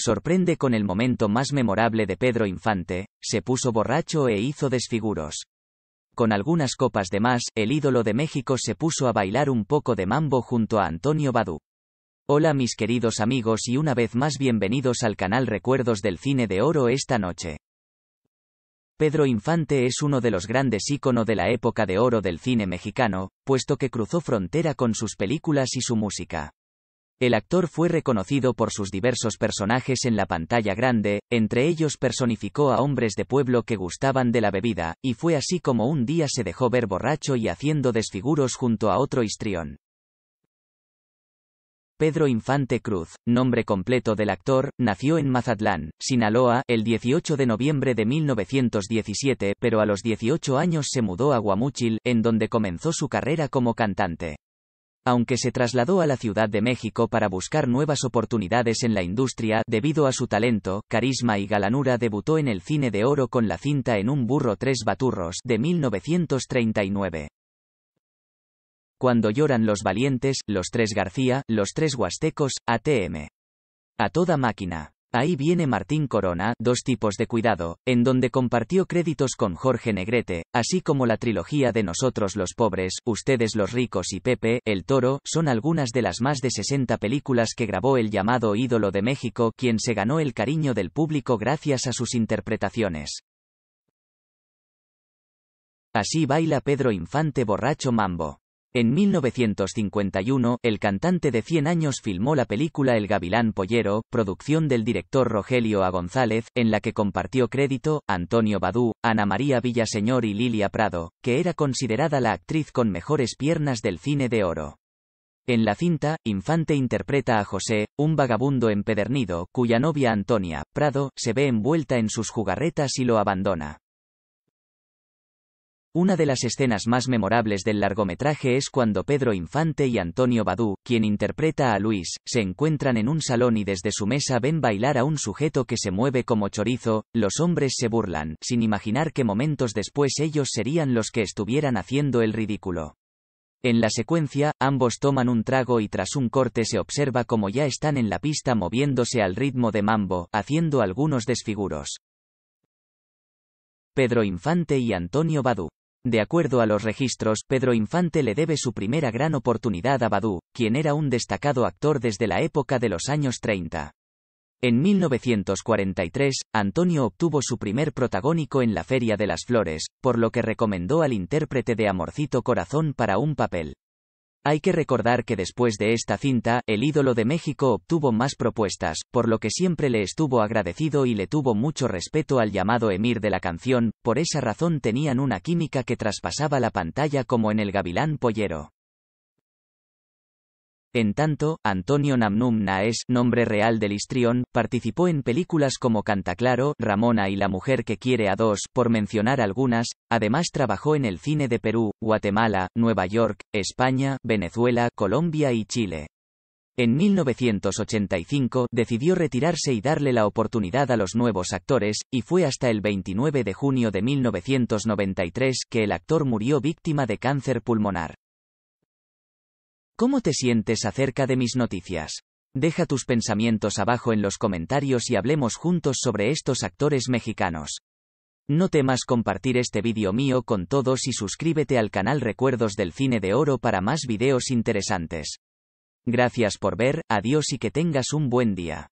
sorprende con el momento más memorable de Pedro Infante, se puso borracho e hizo desfiguros. Con algunas copas de más, el ídolo de México se puso a bailar un poco de mambo junto a Antonio Badú. Hola mis queridos amigos y una vez más bienvenidos al canal Recuerdos del Cine de Oro esta noche. Pedro Infante es uno de los grandes íconos de la época de oro del cine mexicano, puesto que cruzó frontera con sus películas y su música. El actor fue reconocido por sus diversos personajes en la pantalla grande, entre ellos personificó a hombres de pueblo que gustaban de la bebida, y fue así como un día se dejó ver borracho y haciendo desfiguros junto a otro histrión. Pedro Infante Cruz, nombre completo del actor, nació en Mazatlán, Sinaloa, el 18 de noviembre de 1917, pero a los 18 años se mudó a Guamúchil, en donde comenzó su carrera como cantante aunque se trasladó a la Ciudad de México para buscar nuevas oportunidades en la industria, debido a su talento, carisma y galanura debutó en el cine de oro con la cinta En un burro tres baturros de 1939. Cuando lloran los valientes, los tres García, los tres huastecos, ATM. A toda máquina. Ahí viene Martín Corona, Dos tipos de cuidado, en donde compartió créditos con Jorge Negrete, así como la trilogía de Nosotros los pobres, Ustedes los ricos y Pepe, El Toro, son algunas de las más de 60 películas que grabó el llamado ídolo de México, quien se ganó el cariño del público gracias a sus interpretaciones. Así baila Pedro Infante borracho mambo. En 1951, el cantante de 100 años filmó la película El Gavilán Pollero, producción del director Rogelio A. González, en la que compartió crédito Antonio Badú, Ana María Villaseñor y Lilia Prado, que era considerada la actriz con mejores piernas del cine de oro. En la cinta, Infante interpreta a José, un vagabundo empedernido, cuya novia Antonia, Prado, se ve envuelta en sus jugarretas y lo abandona. Una de las escenas más memorables del largometraje es cuando Pedro Infante y Antonio Badú, quien interpreta a Luis, se encuentran en un salón y desde su mesa ven bailar a un sujeto que se mueve como chorizo, los hombres se burlan, sin imaginar que momentos después ellos serían los que estuvieran haciendo el ridículo. En la secuencia, ambos toman un trago y tras un corte se observa como ya están en la pista moviéndose al ritmo de mambo, haciendo algunos desfiguros. Pedro Infante y Antonio Badú de acuerdo a los registros, Pedro Infante le debe su primera gran oportunidad a Badú, quien era un destacado actor desde la época de los años 30. En 1943, Antonio obtuvo su primer protagónico en la Feria de las Flores, por lo que recomendó al intérprete de Amorcito Corazón para un papel. Hay que recordar que después de esta cinta, el ídolo de México obtuvo más propuestas, por lo que siempre le estuvo agradecido y le tuvo mucho respeto al llamado emir de la canción, por esa razón tenían una química que traspasaba la pantalla como en el gavilán pollero. En tanto, Antonio Namnum Naes, nombre real del histrión, participó en películas como Cantaclaro, Ramona y La mujer que quiere a dos, por mencionar algunas, además trabajó en el cine de Perú, Guatemala, Nueva York, España, Venezuela, Colombia y Chile. En 1985 decidió retirarse y darle la oportunidad a los nuevos actores, y fue hasta el 29 de junio de 1993 que el actor murió víctima de cáncer pulmonar. ¿Cómo te sientes acerca de mis noticias? Deja tus pensamientos abajo en los comentarios y hablemos juntos sobre estos actores mexicanos. No temas compartir este vídeo mío con todos y suscríbete al canal Recuerdos del Cine de Oro para más videos interesantes. Gracias por ver, adiós y que tengas un buen día.